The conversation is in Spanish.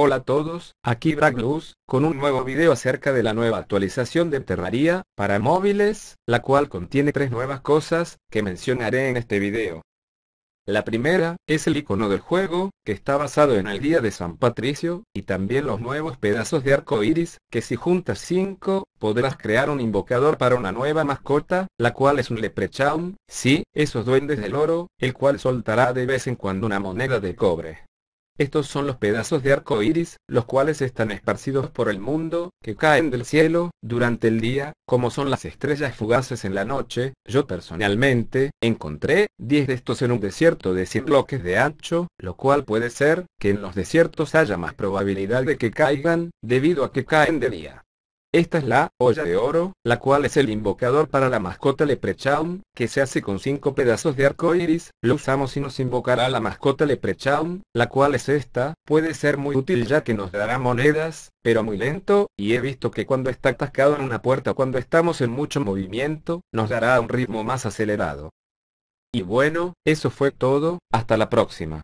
Hola a todos, aquí Bragluz, con un nuevo video acerca de la nueva actualización de Terraria, para móviles, la cual contiene tres nuevas cosas, que mencionaré en este video. La primera, es el icono del juego, que está basado en el día de San Patricio, y también los nuevos pedazos de arco iris, que si juntas 5, podrás crear un invocador para una nueva mascota, la cual es un leprechaun, sí, esos duendes del oro, el cual soltará de vez en cuando una moneda de cobre. Estos son los pedazos de arco iris, los cuales están esparcidos por el mundo, que caen del cielo, durante el día, como son las estrellas fugaces en la noche. Yo personalmente, encontré 10 de estos en un desierto de 100 bloques de ancho, lo cual puede ser que en los desiertos haya más probabilidad de que caigan, debido a que caen de día. Esta es la olla de oro, la cual es el invocador para la mascota Leprechaun, que se hace con 5 pedazos de arco lo usamos y nos invocará la mascota Leprechaun, la cual es esta, puede ser muy útil ya que nos dará monedas, pero muy lento, y he visto que cuando está atascado en una puerta cuando estamos en mucho movimiento, nos dará un ritmo más acelerado. Y bueno, eso fue todo, hasta la próxima.